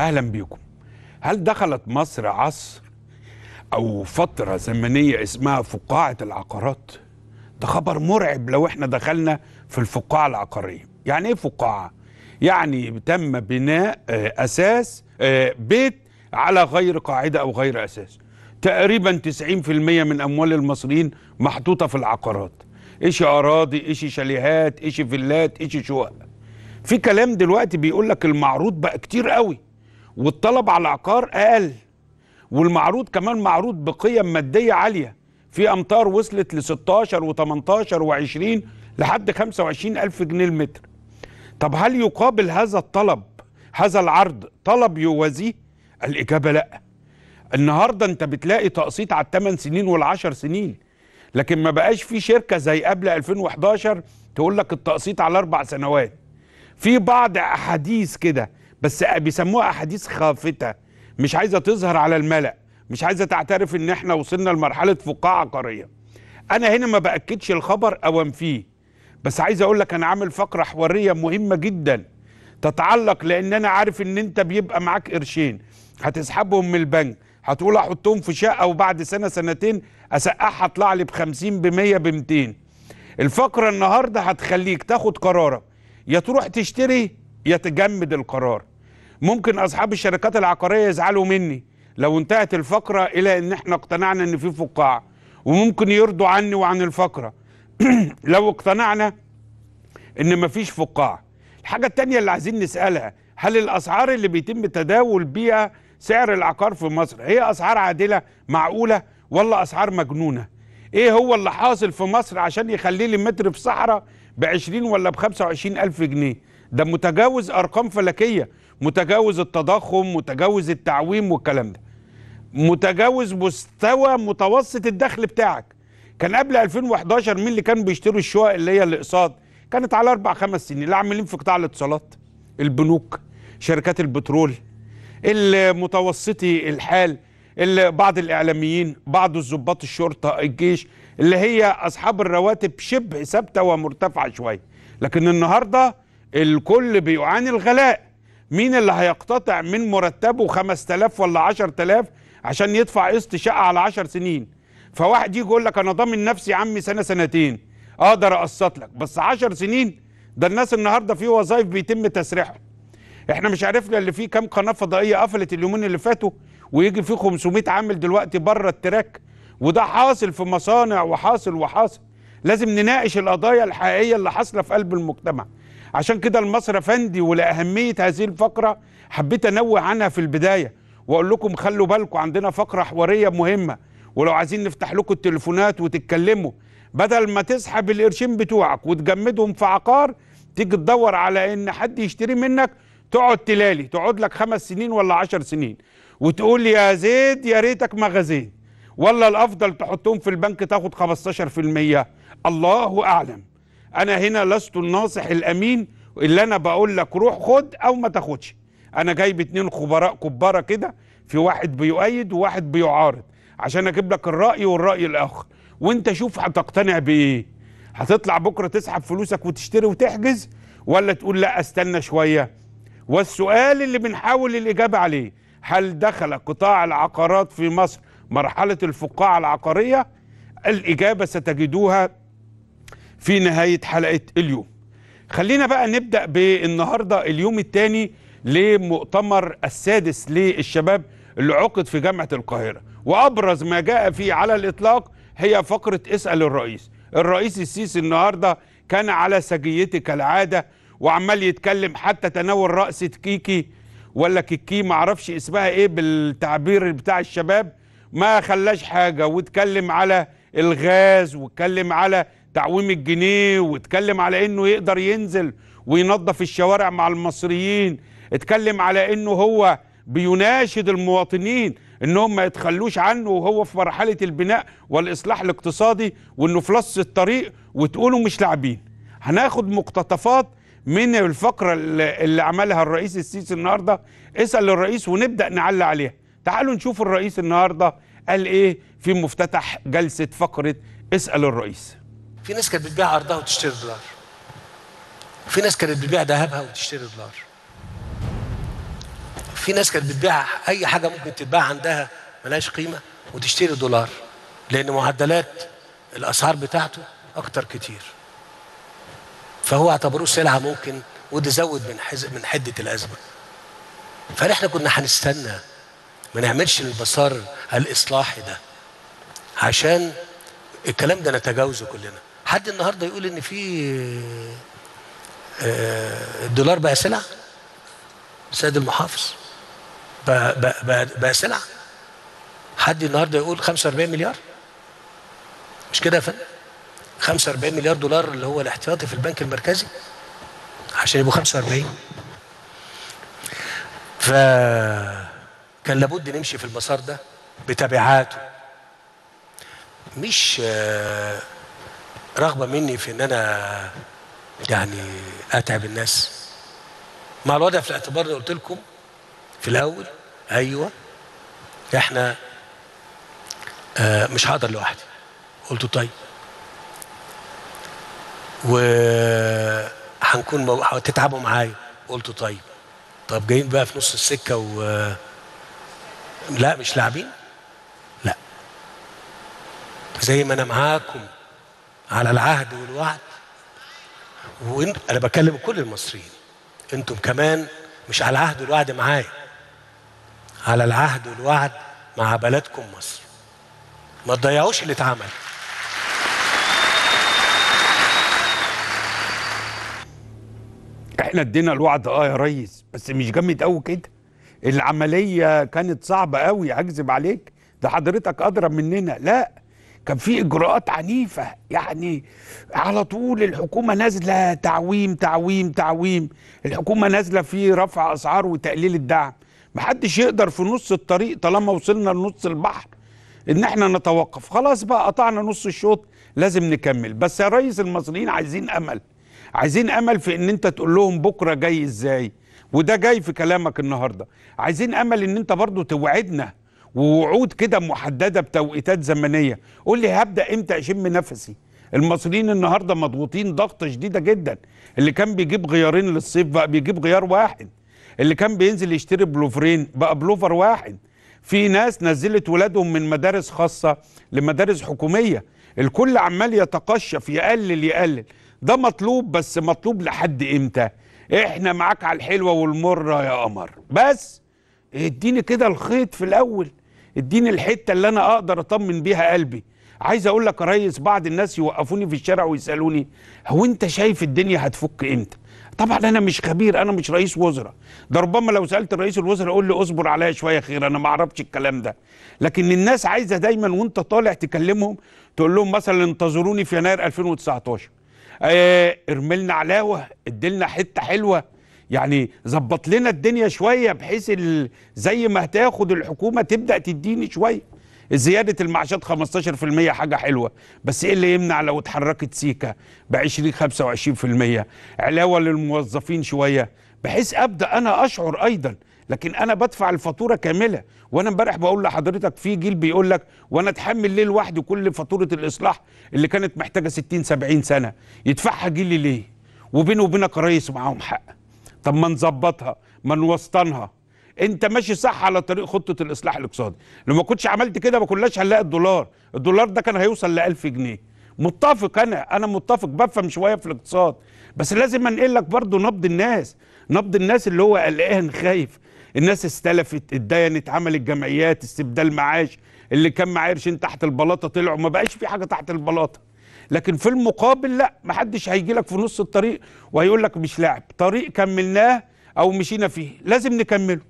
اهلا بيكم هل دخلت مصر عصر او فتره زمنيه اسمها فقاعه العقارات ده خبر مرعب لو احنا دخلنا في الفقاعه العقاريه يعني ايه فقاعه يعني تم بناء آه، اساس آه، بيت على غير قاعده او غير اساس تقريبا 90% من اموال المصريين محطوطه في العقارات ايش اراضي ايش شاليهات ايش فيلات ايش شقق في كلام دلوقتي بيقول لك المعروض بقى كتير قوي والطلب على العقار اقل والمعروض كمان معروض بقيم ماديه عاليه في امتار وصلت ل 16 و18 و20 لحد 25 الف جنيه المتر طب هل يقابل هذا الطلب هذا العرض طلب يوازيه الاجابه لا النهارده انت بتلاقي تقسيط على الثمان سنين والعشر سنين لكن ما بقاش في شركه زي قبل 2011 تقول لك التقسيط على اربع سنوات في بعض احاديث كده بس بيسموها احاديث خافته مش عايزه تظهر على الملا مش عايزه تعترف ان احنا وصلنا لمرحله فقاعه عقاريه انا هنا ما باكدش الخبر او انفيه بس عايز اقول لك انا عامل فقره حواريه مهمه جدا تتعلق لان انا عارف ان انت بيبقى معاك قرشين هتسحبهم من البنك هتقول احطهم في شقه وبعد سنه سنتين اسقعها اطلع لي ب 50 ب 100 ب 200 الفقره النهارده هتخليك تاخد قرارك يا تروح تشتري يتجمد القرار ممكن اصحاب الشركات العقاريه يزعلوا مني لو انتهت الفقره الى ان احنا اقتنعنا ان في فقاعه وممكن يرضوا عني وعن الفقره لو اقتنعنا ان مفيش فقاعه الحاجه الثانيه اللي عايزين نسالها هل الاسعار اللي بيتم تداول بيها سعر العقار في مصر هي اسعار عادله معقوله ولا اسعار مجنونه ايه هو اللي حاصل في مصر عشان يخلي لي متر في صحراء ب 20 ولا ب 25 الف جنيه ده متجاوز ارقام فلكيه متجاوز التضخم متجاوز التعويم والكلام ده متجاوز مستوى متوسط الدخل بتاعك كان قبل 2011 مين اللي كان بيشتروا الشقق اللي هي الاقساط كانت على اربع خمس سنين اللي عاملين في قطاع الاتصالات البنوك شركات البترول المتوسطي الحال بعض الاعلاميين بعض الظباط الشرطه الجيش اللي هي اصحاب الرواتب شبه ثابته ومرتفعه شويه لكن النهارده الكل بيعاني الغلاء مين اللي هيقتطع من مرتبه 5000 ولا 10000 عشان يدفع قسط شقه على 10 سنين فواحد يجي يقول لك انا ضامن نفسي يا عمي سنه سنتين اقدر اقسط لك بس 10 سنين ده الناس النهارده في وظائف بيتم تسريحهم احنا مش عرفنا اللي فيه كام قناه فضائيه قفلت اليومين اللي فاتوا ويجي فيه 500 عامل دلوقتي بره التراك وده حاصل في مصانع وحاصل وحاصل لازم نناقش القضايا الحقيقيه اللي حاصله في قلب المجتمع عشان كده المصر فندي ولاهميه هذه الفقره حبيت انوه عنها في البدايه واقول لكم خلوا بالكم عندنا فقره حواريه مهمه ولو عايزين نفتح لكم التليفونات وتتكلموا بدل ما تسحب القرشين بتوعك وتجمدهم في عقار تيجي تدور على ان حد يشتري منك تقعد تلالي تقعد لك خمس سنين ولا عشر سنين وتقول يا زيد يا ريتك مغازين ولا الافضل تحطهم في البنك تاخد 15% الله اعلم انا هنا لست الناصح الامين اللي انا بقول لك روح خد او ما تاخدش انا جايب اتنين خبراء كبارة كده في واحد بيؤيد وواحد بيعارض عشان اجيب لك الراي والراي الاخر وانت شوف هتقتنع بايه هتطلع بكره تسحب فلوسك وتشتري وتحجز ولا تقول لا استنى شويه والسؤال اللي بنحاول الاجابه عليه هل دخل قطاع العقارات في مصر مرحله الفقاعه العقاريه الاجابه ستجدوها في نهاية حلقة اليوم خلينا بقى نبدأ بالنهاردة اليوم الثاني لمؤتمر السادس للشباب اللي عقد في جامعة القاهرة وأبرز ما جاء فيه على الإطلاق هي فقرة اسأل الرئيس الرئيس السيسي النهاردة كان على سجيتك كالعادة وعمال يتكلم حتى تناول رأس كيكي ولا كيكي معرفش اسمها ايه بالتعبير بتاع الشباب ما خلاش حاجة واتكلم على الغاز واتكلم على تعويم الجنيه واتكلم على انه يقدر ينزل وينظف الشوارع مع المصريين اتكلم على انه هو بيناشد المواطنين انهم ما يتخلوش عنه وهو في مرحله البناء والاصلاح الاقتصادي وانه في لص الطريق وتقولوا مش لاعبين هناخد مقتطفات من الفقره اللي عملها الرئيس السيسي النهارده اسال الرئيس ونبدا نعلق عليها تعالوا نشوف الرئيس النهارده قال ايه في مفتتح جلسه فقره اسال الرئيس في ناس كانت بتبيع ارضها وتشتري دولار في ناس كانت بتبيع ذهبها وتشتري دولار في ناس كانت بتبيع اي حاجه ممكن تتباع عندها ملهاش قيمه وتشتري دولار لان معدلات الاسعار بتاعته اكتر كتير فهو اعتبروه سلعه ممكن وده زود من حز... من حده الازمه فاحنا كنا هنستنى ما نعملش البصار الاصلاحي ده عشان الكلام ده نتجاوزه كلنا حد النهارده يقول ان في آه، الدولار بقى سلعه سيد المحافظ بقى, بقى, بقى, بقى سلعه حد النهارده يقول 45 مليار مش كده يا فندم 45 مليار دولار اللي هو الاحتياطي في البنك المركزي عشان يبقوا 45 ف كان لابد نمشي في المسار ده بتبعاته مش آه رغبه مني في ان انا يعني اتعب الناس مع الوضع في الاعتبار اللي قلت لكم في الاول ايوه احنا آه مش هقدر لوحدي قلت طيب و هنكون هتتعبوا معايا قلت طيب طب جايين بقى في نص السكه و لا مش لاعبين لا زي ما انا معاكم على العهد والوعد وانا بكلم كل المصريين انتم كمان مش على العهد والوعد معايا على العهد والوعد مع بلدكم مصر ما تضيعوش اللي اتعمل احنا ادينا الوعد اه يا ريس بس مش جامد قوي كده العمليه كانت صعبه قوي اكذب عليك ده حضرتك اضرب مننا لا كان في اجراءات عنيفه يعني على طول الحكومه نازله تعويم تعويم تعويم الحكومه نازله في رفع اسعار وتقليل الدعم محدش يقدر في نص الطريق طالما وصلنا لنص البحر ان احنا نتوقف خلاص بقى قطعنا نص الشوط لازم نكمل بس يا ريس المصريين عايزين امل عايزين امل في ان انت تقول لهم بكره جاي ازاي وده جاي في كلامك النهارده عايزين امل ان انت برضو توعدنا ووعود كده محدده بتوقيتات زمنيه قول لي هبدا امتى اشم نفسي المصريين النهارده مضغوطين ضغطه شديده جدا اللي كان بيجيب غيارين للصيف بقى بيجيب غيار واحد اللي كان بينزل يشتري بلوفرين بقى بلوفر واحد في ناس نزلت ولادهم من مدارس خاصه لمدارس حكوميه الكل عمال يتقشف يقلل يقلل ده مطلوب بس مطلوب لحد امتى احنا معاك على الحلوه والمره يا قمر بس اديني كده الخيط في الاول اديني الحته اللي انا اقدر اطمن بيها قلبي عايز اقول لك يا ريس بعض الناس يوقفوني في الشارع ويسالوني هو انت شايف الدنيا هتفك امتى طبعا انا مش خبير انا مش رئيس وزراء ده ربما لو سالت رئيس الوزراء يقول لي اصبر عليا شويه خير انا ما اعرفش الكلام ده لكن الناس عايزه دايما وانت طالع تكلمهم تقول لهم مثلا انتظروني في يناير 2019 آه، ارملنا علاوه ادلنا حته حلوه يعني ظبط لنا الدنيا شويه بحيث زي ما هتاخد الحكومه تبدا تديني شويه زياده المعاشات 15% حاجه حلوه بس ايه اللي يمنع لو اتحركت سيكا ب 20 25% علاوه للموظفين شويه بحيث ابدا انا اشعر ايضا لكن انا بدفع الفاتوره كامله وانا امبارح بقول لحضرتك في جيل بيقول لك وانا اتحمل ليه لوحدي كل فاتوره الاصلاح اللي كانت محتاجه 60 70 سنه يدفعها جيلي ليه وبيني وبينك ريس معاهم حق طب ما نظبطها ما نوسطنها انت ماشي صح على طريق خطه الاصلاح الاقتصادي لو ما كنتش عملت كده ما كناش هنلاقي الدولار الدولار ده كان هيوصل ل 1000 جنيه متفق انا انا متفق بفهم شويه في الاقتصاد بس لازم انقل لك برضه نبض الناس نبض الناس اللي هو قلقان خايف الناس استلفت اتدينت عملت جمعيات استبدال معاش اللي كان معاه قرشين تحت البلاطه طلعوا ما بقاش في حاجه تحت البلاطه لكن في المقابل لا ما حدش هيجي لك في نص الطريق وهيقول لك مش لاعب طريق كملناه او مشينا فيه لازم نكمله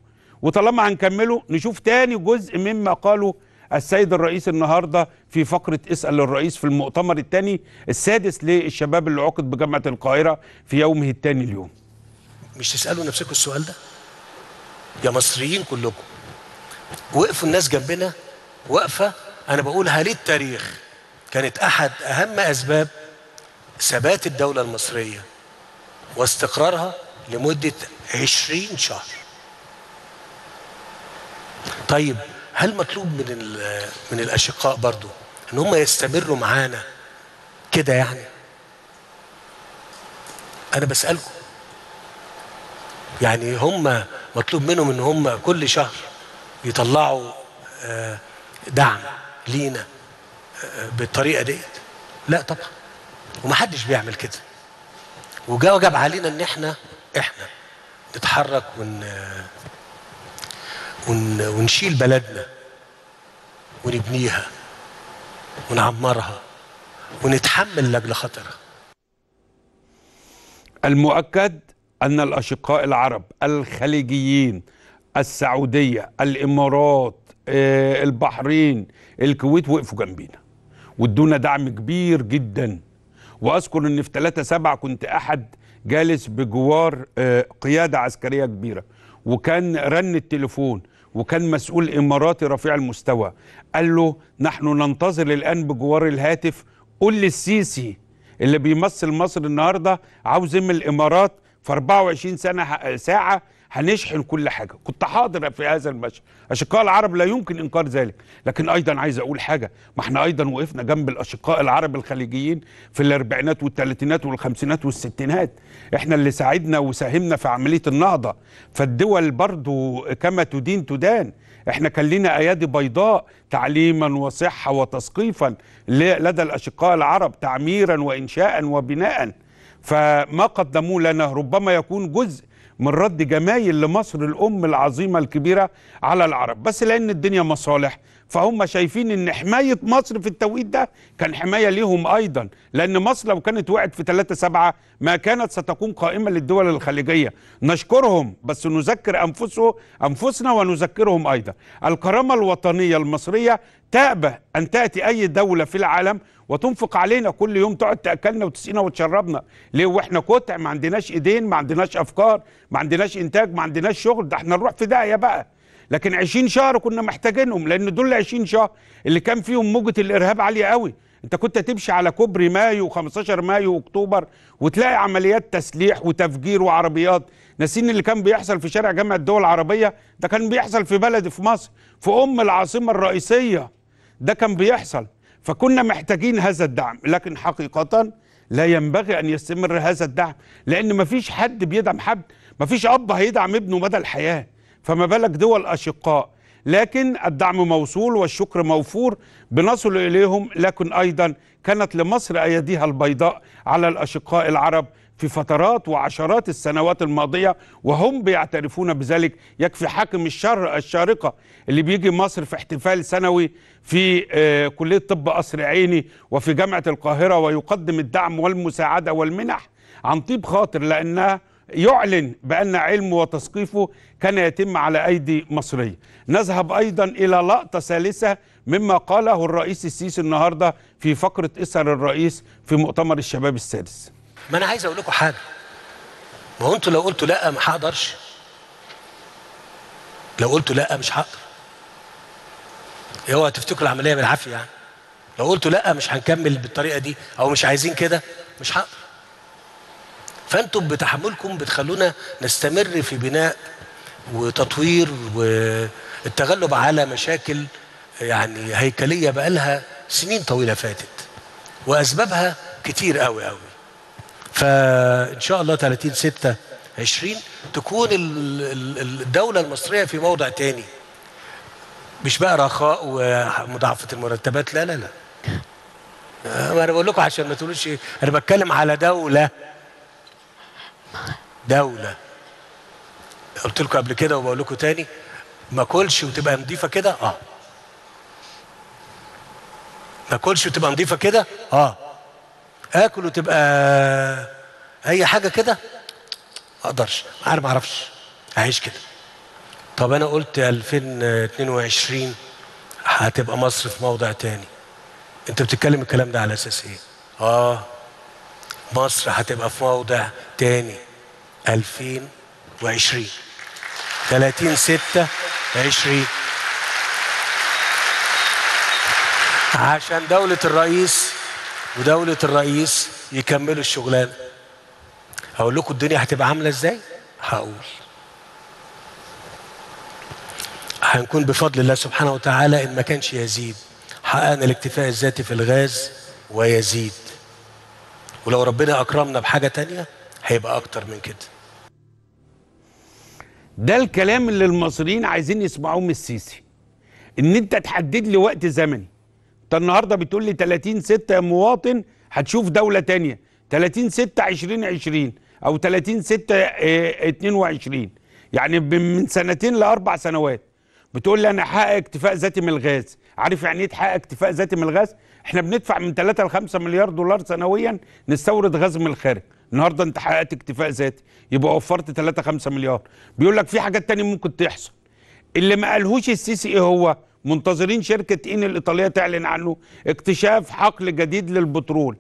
وطالما هنكمله نشوف تاني جزء مما قاله السيد الرئيس النهارده في فقره اسال الرئيس في المؤتمر الثاني السادس للشباب اللي عقد بجامعه القاهره في يومه الثاني اليوم. مش تسالوا نفسكم السؤال ده؟ يا مصريين كلكم وقفوا الناس جنبنا وقفه انا بقولها للتاريخ كانت أحد أهم أسباب ثبات الدولة المصرية واستقرارها لمدة عشرين شهر طيب هل مطلوب من من الأشقاء برضو إن هم يستمروا معانا كده يعني أنا بسألكم يعني هم مطلوب منهم إن هم كل شهر يطلعوا آه، دعم لينا بالطريقه ديت لا طبعا ومحدش بيعمل كده وجا وجب علينا ان احنا احنا نتحرك ون... ون... ونشيل بلدنا ونبنيها ونعمرها ونتحمل لاجل خطرها المؤكد ان الاشقاء العرب الخليجيين السعوديه الامارات آه، البحرين الكويت وقفوا جنبينا وادونا دعم كبير جدا واذكر ان في 3 7 كنت احد جالس بجوار آه، قياده عسكريه كبيره وكان رن التليفون وكان مسؤول اماراتي رفيع المستوى قال له نحن ننتظر الان بجوار الهاتف قول للسيسي اللي بيمثل مصر النهارده عاوز من الامارات في 24 سنه ساعه هنشحن كل حاجه كنت حاضر في هذا المشهد اشقاء العرب لا يمكن انكار ذلك لكن ايضا عايز اقول حاجه ما احنا ايضا وقفنا جنب الاشقاء العرب الخليجيين في الاربعينات والثلاثينات والخمسينات والستينات احنا اللي ساعدنا وساهمنا في عمليه النهضه فالدول برضو كما تدين تدان احنا كان لنا ايادي بيضاء تعليما وصحه وتثقيفا لدى الاشقاء العرب تعميرا وانشاء وبناء فما قدموه لنا ربما يكون جزء من رد جمايل لمصر الأم العظيمة الكبيرة على العرب بس لأن الدنيا مصالح فهم شايفين ان حماية مصر في التوقيت ده كان حماية ليهم ايضا لان مصر لو كانت وقعت في 3 7 ما كانت ستكون قائمة للدول الخليجية نشكرهم بس نذكر انفسه انفسنا ونذكرهم ايضا الكرامة الوطنية المصرية تابه ان تأتي اي دولة في العالم وتنفق علينا كل يوم تقعد تاكلنا وتسقينا وتشربنا ليه واحنا كتع ما عندناش ايدين ما عندناش افكار ما عندناش انتاج ما عندناش شغل ده احنا نروح في داهيه بقى لكن 20 شهر كنا محتاجينهم لان دول 20 شهر اللي كان فيهم موجه الارهاب عاليه قوي انت كنت تمشي على كوبري مايو 15 مايو واكتوبر وتلاقي عمليات تسليح وتفجير وعربيات ناسين اللي كان بيحصل في شارع جامعه الدول العربيه ده كان بيحصل في بلدي في مصر في ام العاصمه الرئيسيه ده كان بيحصل فكنا محتاجين هذا الدعم لكن حقيقة لا ينبغي أن يستمر هذا الدعم لأن مفيش حد بيدعم حد مفيش أب هيدعم ابنه مدى الحياة فما بالك دول أشقاء لكن الدعم موصول والشكر موفور بنصل إليهم لكن أيضا كانت لمصر أيديها البيضاء على الأشقاء العرب في فترات وعشرات السنوات الماضية وهم بيعترفون بذلك يكفي حاكم الشر الشارقة اللي بيجي مصر في احتفال سنوي في آه، كلية طب قصر عيني وفي جامعة القاهرة ويقدم الدعم والمساعدة والمنح عن طيب خاطر لأنها يعلن بأن علمه وتثقيفه كان يتم على أيدي مصري نذهب أيضا إلى لقطة ثالثة مما قاله الرئيس السيسي النهاردة في فقرة إسر الرئيس في مؤتمر الشباب السادس ما أنا عايز أقول لكم حاجة ما هو أنتوا لو قلتوا لا ما هقدرش لو قلتوا لا مش هقدر اوعى تفتكروا العملية بالعافية يعني لو قلتوا لا مش هنكمل بالطريقة دي أو مش عايزين كده مش هقدر فأنتم بتحملكم بتخلونا نستمر في بناء وتطوير والتغلب على مشاكل يعني هيكلية بقالها سنين طويلة فاتت وأسبابها كتير قوي قوي فان شاء الله 30 6 20 تكون الدوله المصريه في موضع تاني مش بقى رخاء ومضاعفه المرتبات لا لا لا انا بقول لكم عشان ما تقولوش ايه انا بتكلم على دوله دوله قلت لكم قبل كده وبقول لكم تاني ما كلش وتبقى نظيفه كده اه ما كلش وتبقى نظيفه كده اه اكل وتبقى اي حاجه كده اقدرش انا ما اعرفش اعيش كده طب انا قلت 2022 هتبقى مصر في موضع تاني انت بتتكلم الكلام ده على اساس ايه اه مصر هتبقى في موضع تاني 2020 30 6 20 عشان دولة الرئيس ودولة الرئيس يكملوا الشغلانة هقول لكم الدنيا هتبقى عاملة ازاي هقول هنكون بفضل الله سبحانه وتعالى إن ما كانش يزيد حققنا الاكتفاء الذاتي في الغاز ويزيد ولو ربنا أكرمنا بحاجة تانية هيبقى أكتر من كده ده الكلام اللي المصريين عايزين يسمعوه من السيسي ان انت تحدد لي وقت زمني انت النهارده بتقول لي 30 6 يا مواطن هتشوف دوله ثانيه 30 6 20 20 او 30 6 22 يعني من سنتين لاربع سنوات بتقول لي انا هحقق اكتفاء ذاتي من الغاز عارف يعني ايه تحقق اكتفاء ذاتي من الغاز احنا بندفع من 3 ل 5 مليار دولار سنويا نستورد غاز من الخارج النهارده انت حققت اكتفاء ذاتي يبقى وفرت 3 5 مليار بيقول لك في حاجات تانية ممكن تحصل اللي ما قالهوش السيسي ايه هو منتظرين شركة إين الإيطالية تعلن عنه اكتشاف حقل جديد للبترول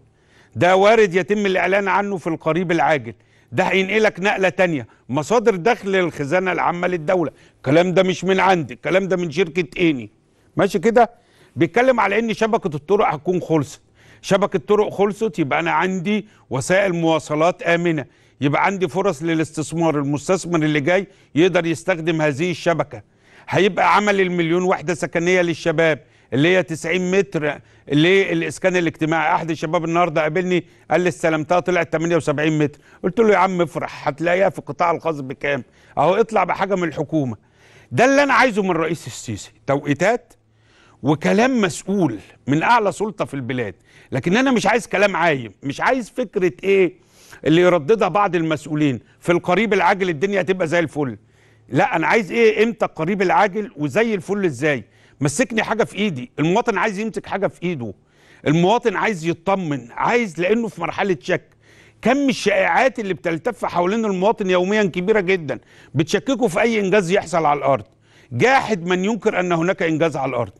ده وارد يتم الإعلان عنه في القريب العاجل ده هينقلك نقلة تانية مصادر دخل الخزانة العامة للدولة الكلام ده مش من عندي الكلام ده من شركة إيني ماشي كده بيتكلم على إن شبكة الطرق هتكون خلصت شبكة طرق خلصت يبقى أنا عندي وسائل مواصلات آمنة يبقى عندي فرص للاستثمار المستثمر اللي جاي يقدر يستخدم هذه الشبكة هيبقى عمل المليون وحده سكنيه للشباب اللي هي 90 متر للاسكان الاجتماعي احد الشباب النهارده قابلني قال لي استلمتها طلعت 78 متر قلت له يا عم افرح هتلاقيها في القطاع الخاص بكام اهو اطلع بحاجه من الحكومه ده اللي انا عايزه من الرئيس السيسي توقيتات وكلام مسؤول من اعلى سلطه في البلاد لكن انا مش عايز كلام عايم مش عايز فكره ايه اللي يرددها بعض المسؤولين في القريب العاجل الدنيا هتبقى زي الفل لا انا عايز ايه امتى القريب العاجل وزي الفل ازاي مسكني حاجه في ايدي المواطن عايز يمسك حاجه في ايده المواطن عايز يطمن عايز لانه في مرحله شك كم الشائعات اللي بتلتف حوالين المواطن يوميا كبيره جدا بتشككه في اي انجاز يحصل على الارض جاحد من ينكر ان هناك انجاز على الارض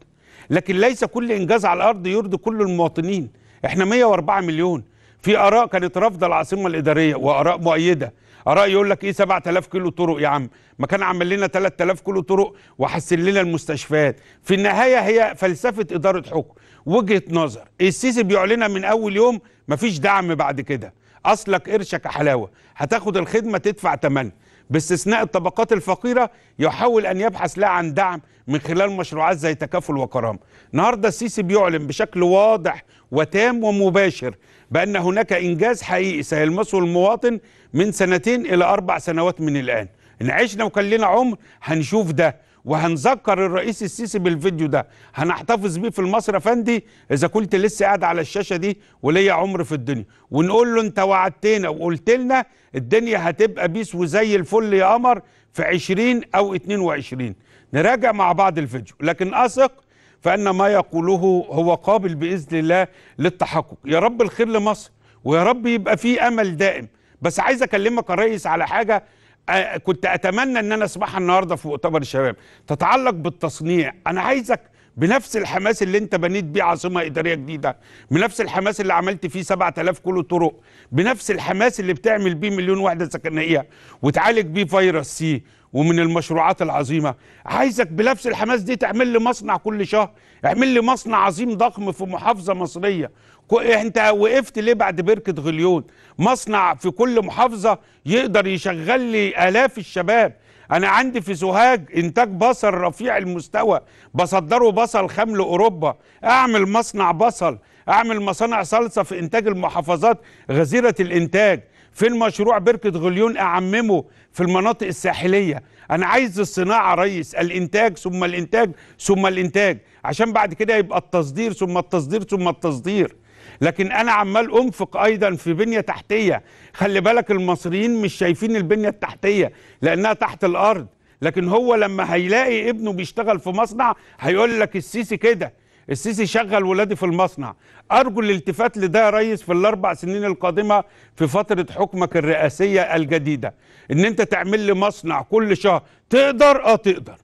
لكن ليس كل انجاز على الارض يرضي كل المواطنين احنا 104 مليون في اراء كانت رافضه العاصمه الاداريه واراء مؤيده اراء يقول لك ايه 7000 كيلو طرق يا عم ما كان عمل لنا 3000 كيلو طرق وحسن لنا المستشفيات في النهايه هي فلسفه اداره حكم وجهه نظر السيسي بيعلنها من اول يوم مفيش دعم بعد كده اصلك قرشك حلاوه هتاخد الخدمه تدفع ثمن باستثناء الطبقات الفقيره يحاول ان يبحث لها عن دعم من خلال مشروعات زي تكافل وكرامه. النهارده السيسي بيعلن بشكل واضح وتام ومباشر بأن هناك إنجاز حقيقي سيلمسه المواطن من سنتين إلى أربع سنوات من الآن إن عشنا وكان لنا عمر هنشوف ده وهنذكر الرئيس السيسي بالفيديو ده هنحتفظ بيه في المصر فندي اذا كنت لسه قاعد على الشاشه دي وليا عمر في الدنيا ونقول له انت وعدتنا وقلت لنا الدنيا هتبقى بيس وزي الفل يا قمر في 20 او 22 نراجع مع بعض الفيديو لكن اثق فان ما يقوله هو قابل باذن الله للتحقق يا رب الخير لمصر ويا رب يبقى في امل دائم بس عايز اكلمك يا ريس على حاجه آه، كنت اتمنى ان انا اسمعها النهارده في مؤتمر الشباب تتعلق بالتصنيع انا عايزك بنفس الحماس اللي انت بنيت بيه عاصمه اداريه جديده بنفس الحماس اللي عملت فيه 7000 كل طرق بنفس الحماس اللي بتعمل بيه مليون وحده سكنيه وتعالج بيه فيروس سي ومن المشروعات العظيمه عايزك بنفس الحماس دي تعمل لي مصنع كل شهر اعمل لي مصنع عظيم ضخم في محافظه مصريه إيه، انت وقفت ليه بعد بركه غليون مصنع في كل محافظه يقدر يشغل لي الاف الشباب انا عندي في سوهاج انتاج بصل رفيع المستوى بصدره بصل خام لاوروبا اعمل مصنع بصل اعمل مصانع صلصه في انتاج المحافظات غزيره الانتاج فين مشروع بركه غليون اعممه في المناطق الساحليه انا عايز الصناعه ريس الانتاج ثم الانتاج ثم الانتاج عشان بعد كده يبقى التصدير ثم التصدير ثم التصدير لكن انا عمال انفق ايضا في بنيه تحتيه خلي بالك المصريين مش شايفين البنيه التحتيه لانها تحت الارض لكن هو لما هيلاقي ابنه بيشتغل في مصنع هيقول لك السيسي كده السيسي شغل ولادي في المصنع أرجو الالتفات لده يا ريس في الأربع سنين القادمة في فترة حكمك الرئاسية الجديدة إن أنت تعمل لي مصنع كل شهر تقدر أه تقدر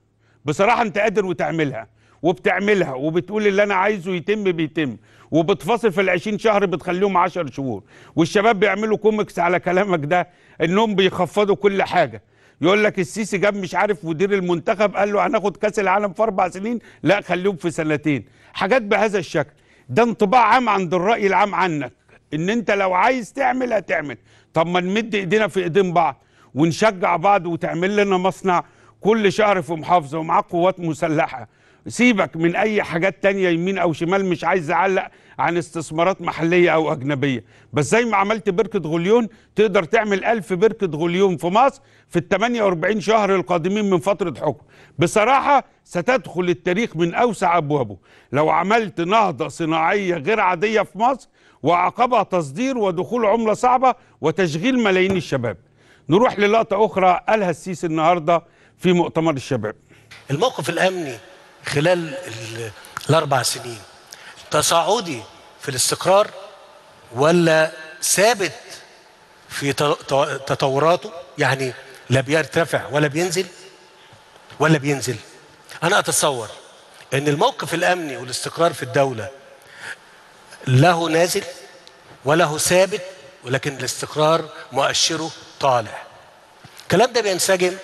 بصراحة أنت قادر وتعملها وبتعملها وبتقول اللي انا عايزه يتم بيتم وبتفاصل في العشرين 20 شهر بتخليهم 10 شهور والشباب بيعملوا كوميكس على كلامك ده انهم بيخفضوا كل حاجه يقول لك السيسي جاب مش عارف مدير المنتخب قال له هناخد كاس العالم في اربع سنين لا خليهم في سنتين حاجات بهذا الشكل ده انطباع عام عند الراي العام عنك ان انت لو عايز تعمل هتعمل طب ما نمد ايدينا في ايدين بعض ونشجع بعض وتعمل لنا مصنع كل شهر في محافظه ومعاه قوات مسلحه سيبك من اي حاجات تانية يمين او شمال مش عايز اعلق عن استثمارات محلية او اجنبية بس زي ما عملت بركة غليون تقدر تعمل الف بركة غليون في مصر في ال 48 شهر القادمين من فترة حكم بصراحة ستدخل التاريخ من اوسع ابوابه لو عملت نهضة صناعية غير عادية في مصر وعقبها تصدير ودخول عملة صعبة وتشغيل ملايين الشباب نروح للقطة اخرى قالها السيسي النهاردة في مؤتمر الشباب الموقف الامني خلال الأربع سنين تصاعدي في الاستقرار ولا ثابت في تطوراته يعني لا بيرتفع ولا بينزل ولا بينزل أنا أتصور أن الموقف الأمني والاستقرار في الدولة له نازل وله ثابت ولكن الاستقرار مؤشره طالع الكلام ده بينسجم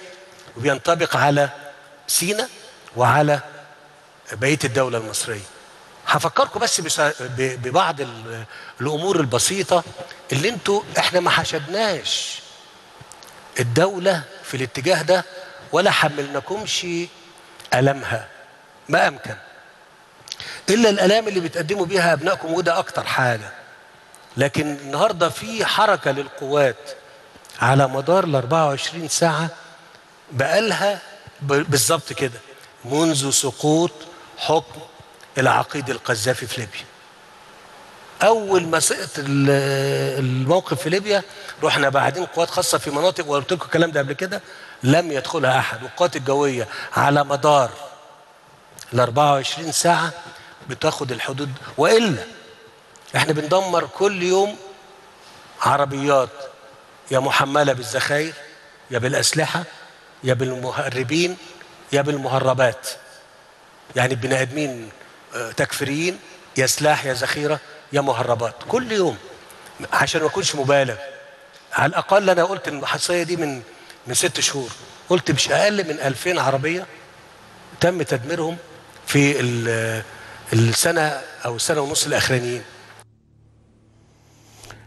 وبينطبق على سينا وعلى بقيه الدوله المصريه هفكركم بس ببعض الامور البسيطه اللي انتوا احنا ما حشدناش الدوله في الاتجاه ده ولا حملناكمش المها ما امكن الا الالام اللي بتقدموا بيها ابنائكم وده اكتر حاجه لكن النهارده في حركه للقوات على مدار ال 24 ساعه بقالها بالظبط كده منذ سقوط حكم العقيد القذافي في ليبيا اول ما سقط الموقف في ليبيا رحنا بعدين قوات خاصه في مناطق وقلت لكم الكلام ده قبل كده لم يدخلها احد والقوات الجويه على مدار ال 24 ساعه بتاخد الحدود والا احنا بندمر كل يوم عربيات يا محمله بالذخاير يا بالاسلحه يا بالمهربين يا بالمهربات يعني بني ادمين آه، تكفيريين يا سلاح يا ذخيره يا مهربات كل يوم عشان ما اكونش مبالغ على الاقل انا قلت المحصيه دي من من ست شهور قلت مش اقل من 2000 عربيه تم تدميرهم في السنه او السنه ونص الاخرانيين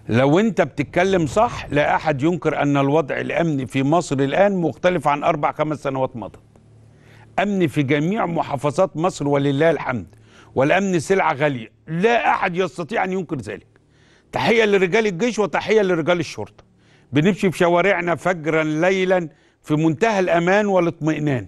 لو انت بتتكلم صح لا احد ينكر ان الوضع الامني في مصر الان مختلف عن اربع خمس سنوات مضت أمن في جميع محافظات مصر ولله الحمد والأمن سلعة غالية لا أحد يستطيع أن ينكر ذلك تحية لرجال الجيش وتحية لرجال الشرطة بنمشي في شوارعنا فجرا ليلا في منتهى الأمان والاطمئنان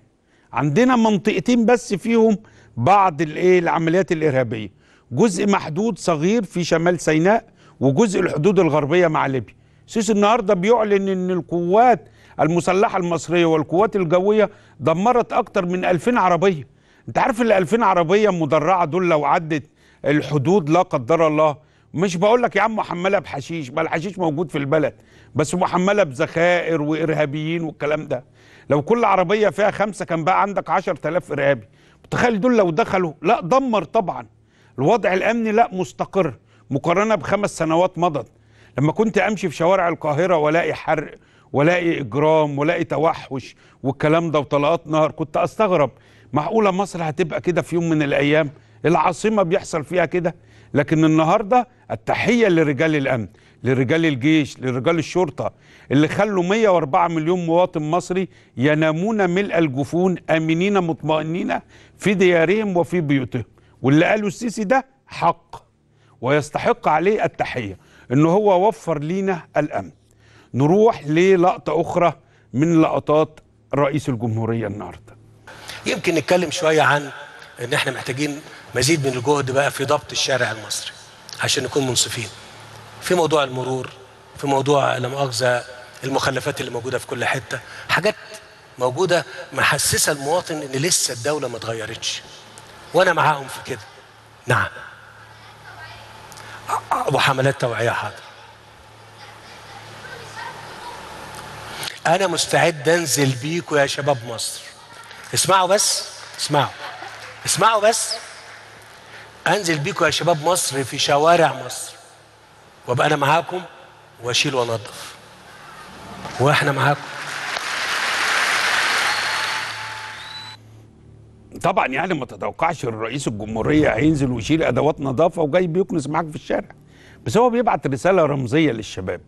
عندنا منطقتين بس فيهم بعض الايه العمليات الارهابيه جزء محدود صغير في شمال سيناء وجزء الحدود الغربيه مع ليبيا السيسي النهارده بيعلن ان القوات المسلحة المصرية والقوات الجوية دمرت أكتر من 2000 عربية أنت عارف ال 2000 عربية مدرعة دول لو عدت الحدود لا قدر الله مش بقول لك يا عم محمله بحشيش ما الحشيش موجود في البلد بس محمله بذخائر وارهابيين والكلام ده لو كل عربيه فيها خمسه كان بقى عندك 10000 ارهابي تخيل دول لو دخلوا لا دمر طبعا الوضع الامني لا مستقر مقارنه بخمس سنوات مضت لما كنت امشي في شوارع القاهره والاقي حرق والاقي اجرام والاقي توحش والكلام ده وطلقات نهر كنت استغرب معقوله مصر هتبقى كده في يوم من الايام العاصمه بيحصل فيها كده لكن النهارده التحيه لرجال الامن لرجال الجيش لرجال الشرطه اللي خلوا 104 مليون مواطن مصري ينامون ملء الجفون امنين مطمئنين في ديارهم وفي بيوتهم واللي قاله السيسي ده حق ويستحق عليه التحيه ان هو وفر لينا الامن نروح للقطة أخرى من لقطات رئيس الجمهورية النهاردة يمكن نتكلم شوية عن ان احنا محتاجين مزيد من الجهد بقى في ضبط الشارع المصري عشان نكون منصفين في موضوع المرور في موضوع لا مؤاخذه المخلفات اللي موجوده في كل حته حاجات موجوده محسسه المواطن ان لسه الدوله ما اتغيرتش وانا معاهم في كده نعم وحملات توعيه حاضر انا مستعد انزل بيكوا يا شباب مصر اسمعوا بس اسمعوا اسمعوا بس انزل بيكوا يا شباب مصر في شوارع مصر وابقى انا معاكم واشيل وانظف واحنا معاكم طبعا يعني ما تتوقعش الرئيس الجمهوريه هينزل ويشيل ادوات نظافه وجاي بيكنس معاك في الشارع بس هو بيبعت رساله رمزيه للشباب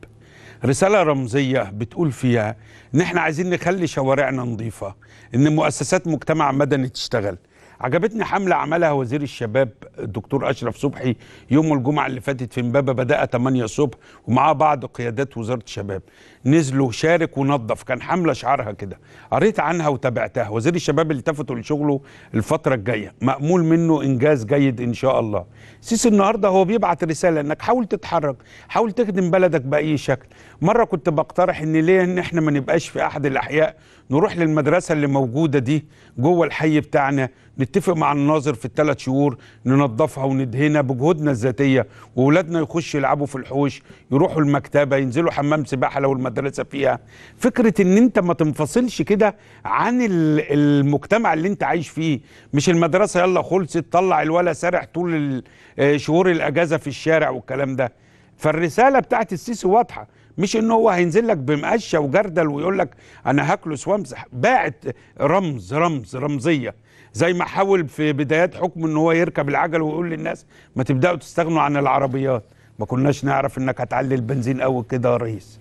رسالة رمزية بتقول فيها إن إحنا عايزين نخلي شوارعنا نظيفة إن مؤسسات مجتمع مدني تشتغل عجبتني حملة عملها وزير الشباب الدكتور أشرف صبحي يوم الجمعة اللي فاتت في إمبابة بدأ 8 الصبح ومعاه بعض قيادات وزارة الشباب نزلوا شارك ونظف كان حامله شعارها كده قريت عنها وتابعتها وزير الشباب التفتوا لشغله الفتره الجايه مامول منه انجاز جيد ان شاء الله سيسي النهارده هو بيبعت رساله انك حاول تتحرك حاول تخدم بلدك باي شكل مره كنت بقترح ان ليه ان احنا ما نبقاش في احد الاحياء نروح للمدرسه اللي موجوده دي جوه الحي بتاعنا نتفق مع الناظر في الثلاث شهور ننظفها وندهنها بجهودنا الذاتيه واولادنا يخشوا يلعبوا في الحوش يروحوا المكتبه ينزلوا حمام سباحه لو الم... المدرسه فيها فكره ان انت ما تنفصلش كده عن المجتمع اللي انت عايش فيه مش المدرسه يلا خلصت طلع الولا سارح طول آه، شهور الاجازه في الشارع والكلام ده فالرساله بتاعت السيسي واضحه مش ان هو هينزل لك بمقشه وجردل ويقول لك انا هاكلس وامسح باعت رمز رمز رمزيه زي ما حاول في بدايات حكم ان هو يركب العجل ويقول للناس ما تبداوا تستغنوا عن العربيات ما كناش نعرف انك هتعلي البنزين قوي كده يا ريس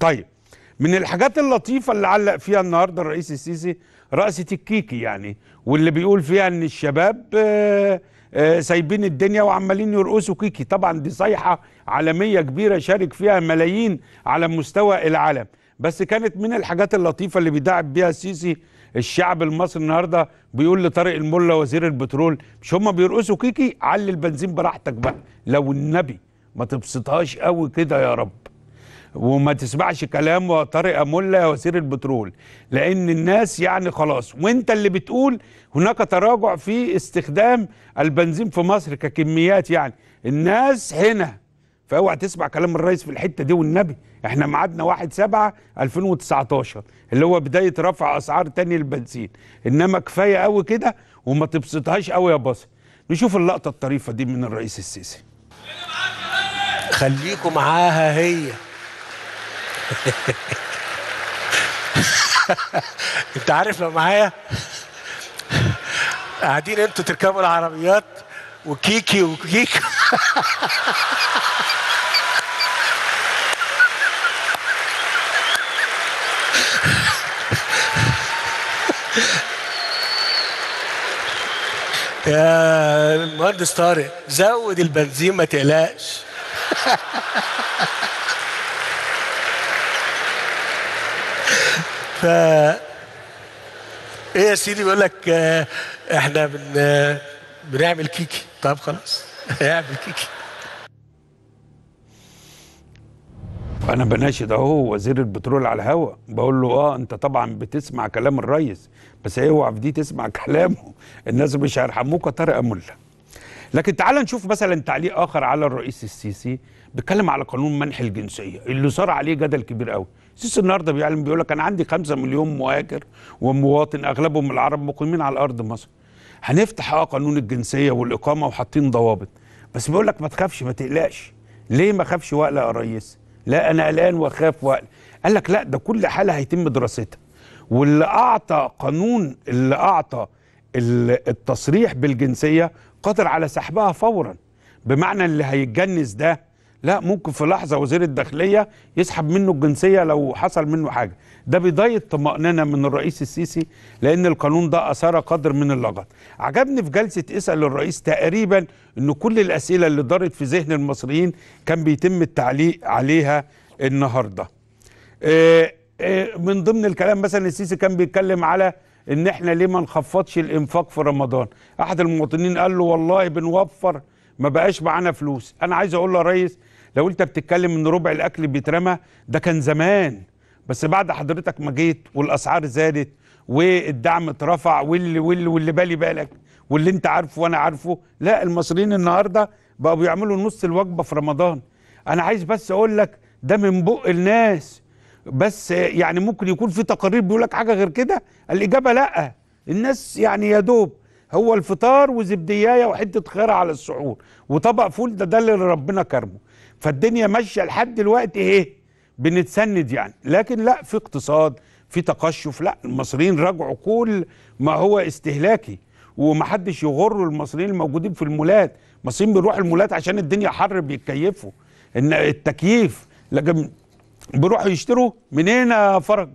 طيب من الحاجات اللطيفة اللي علق فيها النهاردة الرئيس السيسي رأسة الكيكي يعني واللي بيقول فيها ان الشباب آه، آه، سايبين الدنيا وعمالين يرقصوا كيكي طبعا دي صيحة عالمية كبيرة شارك فيها ملايين على مستوى العالم بس كانت من الحاجات اللطيفة اللي بيدعب بيها السيسي الشعب المصري النهاردة بيقول لطارق الملا وزير البترول مش هما بيرقصوا كيكي علي البنزين براحتك بقى لو النبي ما تبسطهاش قوي كده يا رب وما تسمعش كلام طارق ملا وزير البترول لان الناس يعني خلاص وانت اللي بتقول هناك تراجع في استخدام البنزين في مصر ككميات يعني الناس هنا فاوعى تسمع كلام الرئيس في الحته دي والنبي احنا ميعادنا 1 7 2019 اللي هو بدايه رفع اسعار تاني البنزين انما كفايه قوي كده وما تبسطهاش قوي يا باص نشوف اللقطه الطريفه دي من الرئيس السيسي خليكم معاها هي انت عارف لو معايا قاعدين انتوا تركبوا العربيات وكيكي وكيك يا المهندس طارق زود البنزين ما تقلقش ف ايه يا سيدي بيقول لك آه، احنا بن آه، بنعمل كيكي طب خلاص اعمل كيكي انا بناشد اهو وزير البترول على الهوا بقول له اه انت طبعا بتسمع كلام الريس بس اوعى في دي تسمع كلامه الناس مش هيرحموك طارق ملا لكن تعال نشوف مثلا تعليق اخر على الرئيس السيسي بيتكلم على قانون منح الجنسيه اللي صار عليه جدل كبير قوي سيس النهارده بيعلم بيقول لك انا عندي 5 مليون مهاجر ومواطن اغلبهم العرب مقيمين على ارض مصر هنفتح اه قانون الجنسيه والاقامه وحاطين ضوابط بس بيقول لك ما تخافش ما تقلقش ليه ما اخافش واقلق يا ريس لا انا قلقان واخاف واقلق قال لك لا ده كل حاله هيتم دراستها واللي اعطى قانون اللي اعطى التصريح بالجنسيه قادر على سحبها فورا بمعنى اللي هيتجنس ده لا ممكن في لحظه وزير الداخليه يسحب منه الجنسيه لو حصل منه حاجه ده بيضايق طمانينه من الرئيس السيسي لان القانون ده اثار قدر من اللغط عجبني في جلسه اسال الرئيس تقريبا ان كل الاسئله اللي دارت في ذهن المصريين كان بيتم التعليق عليها النهارده آه، آه، من ضمن الكلام مثلا السيسي كان بيتكلم على ان احنا ليه ما نخفضش الانفاق في رمضان احد المواطنين قال له والله بنوفر ما بقاش معانا فلوس انا عايز اقول له يا ريس لو انت بتتكلم ان ربع الاكل بيترمى ده كان زمان بس بعد حضرتك ما جيت والاسعار زادت والدعم اترفع واللي واللي واللي بالي بالك واللي انت عارفه وانا عارفه لا المصريين النهارده بقوا بيعملوا نص الوجبه في رمضان انا عايز بس اقول لك ده من بق الناس بس يعني ممكن يكون في تقارير بيقول لك حاجه غير كده الاجابه لا الناس يعني يا دوب هو الفطار وزبديايه وحته خيره على السحور وطبق فول ده ده اللي ربنا كرمه فالدنيا ماشيه لحد دلوقتي ايه بنتسند يعني لكن لا في اقتصاد في تقشف لا المصريين رجعوا كل ما هو استهلاكي ومحدش يغر المصريين الموجودين في المولات المصريين بيروحوا المولات عشان الدنيا حر بيتكيفوا ان التكييف لكن بيروحوا يشتروا منين يا فرج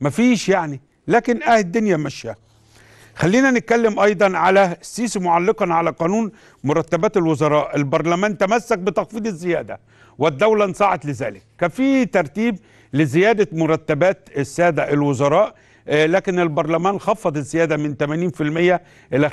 مفيش يعني لكن اه الدنيا ماشيه خلينا نتكلم ايضا على السيسي معلقا على قانون مرتبات الوزراء البرلمان تمسك بتخفيض الزياده والدوله انصاعت لذلك كان في ترتيب لزياده مرتبات الساده الوزراء آه، لكن البرلمان خفض الزياده من 80% الى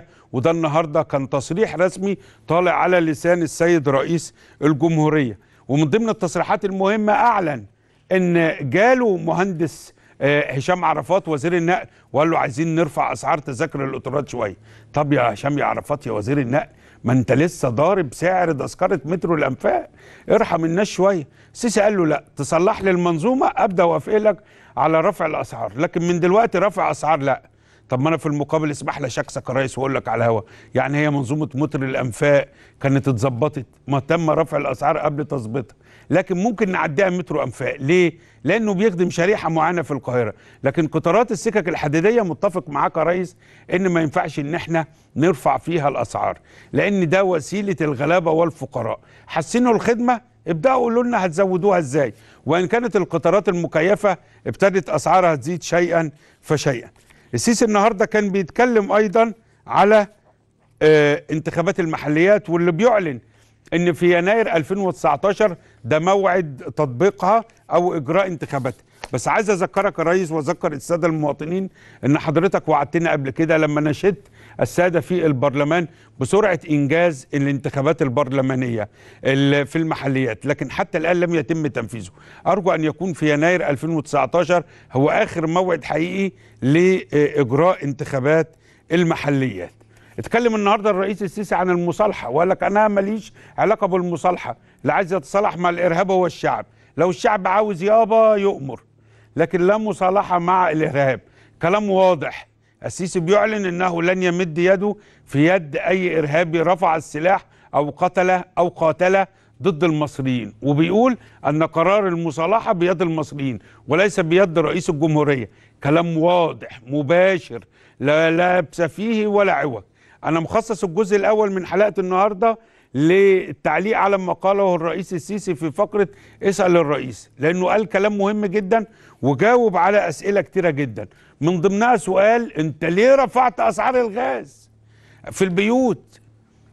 25% وده النهارده كان تصريح رسمي طالع على لسان السيد رئيس الجمهوريه ومن ضمن التصريحات المهمه اعلن ان جاله مهندس آه، هشام عرفات وزير النقل وقال له عايزين نرفع اسعار تذاكر القطارات شويه طب يا هشام يا عرفات يا وزير النقل ما انت لسه ضارب سعر تذكره مترو الانفاق ارحم الناس شويه السيسي قال له لا تصلح لي المنظومه ابدا وافق لك على رفع الاسعار لكن من دلوقتي رفع اسعار لا طب ما انا في المقابل اسمح لي اشكسك يا ريس واقول لك على الهوا يعني هي منظومه متر الانفاق كانت اتظبطت ما تم رفع الاسعار قبل تظبيطها لكن ممكن نعديها مترو انفاق ليه لانه بيخدم شريحه معينه في القاهره لكن قطارات السكك الحديديه متفق معاك يا ريس ان ما ينفعش ان احنا نرفع فيها الاسعار لان ده وسيله الغلابه والفقراء حسنوا الخدمه ابداوا قولوا لنا هتزودوها ازاي وان كانت القطارات المكيفه ابتدت اسعارها تزيد شيئا فشيئا السيسي النهارده كان بيتكلم ايضا على آه، انتخابات المحليات واللي بيعلن ان في يناير 2019 ده موعد تطبيقها او اجراء انتخاباتها بس عايز اذكرك يا ريس واذكر الساده المواطنين ان حضرتك وعدتنا قبل كده لما نشدت الساده في البرلمان بسرعه انجاز الانتخابات البرلمانيه في المحليات لكن حتى الان لم يتم تنفيذه ارجو ان يكون في يناير 2019 هو اخر موعد حقيقي لاجراء انتخابات المحليات اتكلم النهارده الرئيس السيسي عن المصالحه وقال لك انا ماليش علاقه بالمصالحه اللي عايز يتصالح مع الارهاب هو الشعب لو الشعب عاوز يابا يؤمر لكن لا مصالحه مع الارهاب كلام واضح السيسي بيعلن انه لن يمد يده في يد اي ارهابي رفع السلاح او قتله او قاتله ضد المصريين وبيقول ان قرار المصالحه بيد المصريين وليس بيد رئيس الجمهوريه كلام واضح مباشر لا لبس فيه ولا عوج انا مخصص الجزء الاول من حلقه النهارده للتعليق على ما قاله الرئيس السيسي في فقره اسال الرئيس لانه قال كلام مهم جدا وجاوب على اسئله كتيره جدا من ضمنها سؤال انت ليه رفعت اسعار الغاز في البيوت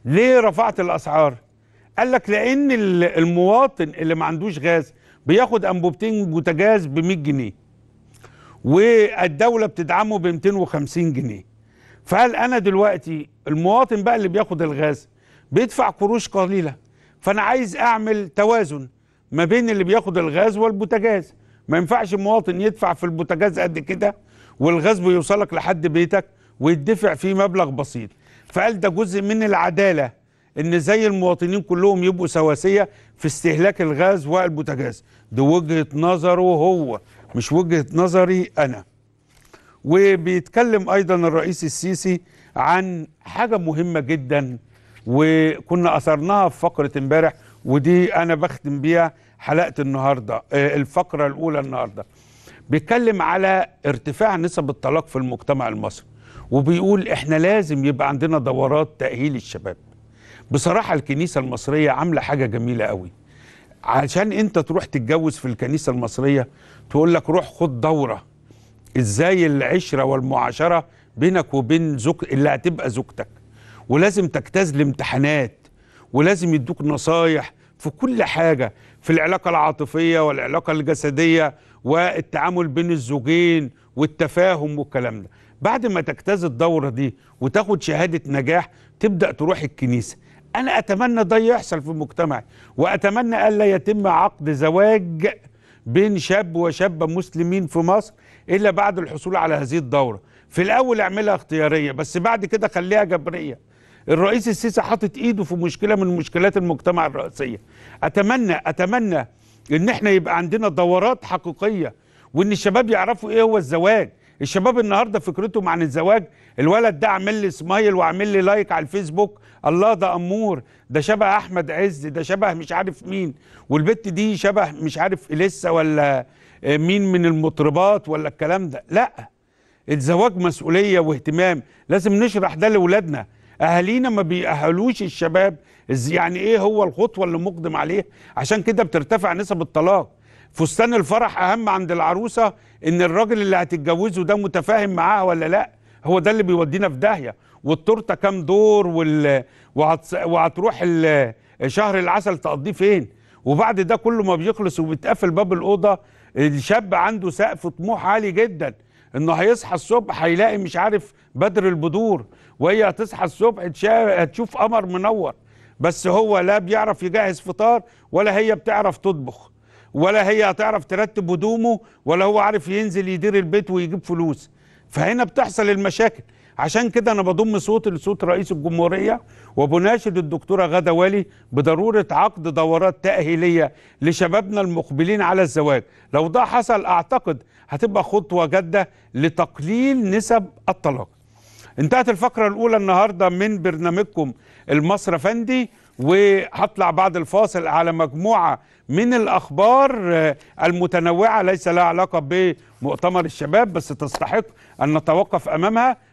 ليه رفعت الاسعار قال لك لان المواطن اللي ما عندوش غاز بياخد انبوبتين بوتاجاز ب 100 جنيه والدوله بتدعمه ب 250 جنيه فهل انا دلوقتي المواطن بقى اللي بياخد الغاز بيدفع قروش قليله فانا عايز اعمل توازن ما بين اللي بياخد الغاز والبوتاجاز ما ينفعش المواطن يدفع في البوتاجاز قد كده والغاز بيوصلك لحد بيتك ويدفع فيه مبلغ بسيط فقال ده جزء من العداله ان زي المواطنين كلهم يبقوا سواسيه في استهلاك الغاز والبوتاجاز دي وجهه نظره هو مش وجهه نظري انا وبيتكلم أيضا الرئيس السيسي عن حاجة مهمة جدا وكنا أثرناها في فقرة امبارح ودي أنا بختم بيها حلقة النهاردة آه، الفقرة الأولى النهاردة بيتكلم على ارتفاع نسب الطلاق في المجتمع المصري وبيقول احنا لازم يبقى عندنا دورات تأهيل الشباب بصراحة الكنيسة المصرية عاملة حاجة جميلة قوي عشان انت تروح تتجوز في الكنيسة المصرية تقول لك روح خد دورة ازاي العشره والمعاشره بينك وبين زوج اللي هتبقى زوجتك ولازم تجتاز الامتحانات ولازم يدوك نصايح في كل حاجه في العلاقه العاطفيه والعلاقه الجسديه والتعامل بين الزوجين والتفاهم والكلام ده بعد ما تجتاز الدوره دي وتاخد شهاده نجاح تبدا تروح الكنيسه انا اتمنى ده يحصل في مجتمعي واتمنى الا يتم عقد زواج بين شاب وشابه مسلمين في مصر الا بعد الحصول على هذه الدوره في الاول اعملها اختياريه بس بعد كده خليها جبريه الرئيس السيسي حاطط ايده في مشكله من مشكلات المجتمع الرئاسيه اتمنى اتمنى ان احنا يبقى عندنا دورات حقيقيه وان الشباب يعرفوا ايه هو الزواج الشباب النهارده فكرتهم عن الزواج الولد ده عامل لي سمايل وعامل لي لايك على الفيسبوك الله ده امور ده شبه احمد عز ده شبه مش عارف مين والبت دي شبه مش عارف اليسا ولا آه، مين من المطربات ولا الكلام ده لا الزواج مسؤوليه واهتمام لازم نشرح ده لاولادنا اهالينا ما بيأهلوش الشباب يعني ايه هو الخطوه اللي مقدم عليها عشان كده بترتفع نسب الطلاق فستان الفرح اهم عند العروسه ان الراجل اللي هتتجوزه ده متفاهم معاها ولا لا هو ده اللي بيودينا في داهيه والتورته كام دور وال... وهت... وهتروح ال... شهر العسل تقضيه فين وبعد ده كله ما بيخلص وبتقفل باب الاوضه الشاب عنده سقف طموح عالي جدا انه هيصحى الصبح هيلاقي مش عارف بدر البدور وهي هتصحى الصبح هتشوف قمر منور بس هو لا بيعرف يجهز فطار ولا هي بتعرف تطبخ ولا هي هتعرف ترتب هدومه ولا هو عارف ينزل يدير البيت ويجيب فلوس فهنا بتحصل المشاكل عشان كده انا بضم صوتي لصوت رئيس الجمهوريه وبناشد الدكتوره غاده والي بضروره عقد دورات تاهيليه لشبابنا المقبلين على الزواج لو ده حصل اعتقد هتبقى خطوه جاده لتقليل نسب الطلاق انتهت الفقره الاولى النهارده من برنامجكم المصر فندي وهطلع بعد الفاصل على مجموعه من الاخبار آه، المتنوعه ليس لها علاقه بمؤتمر الشباب بس تستحق ان نتوقف امامها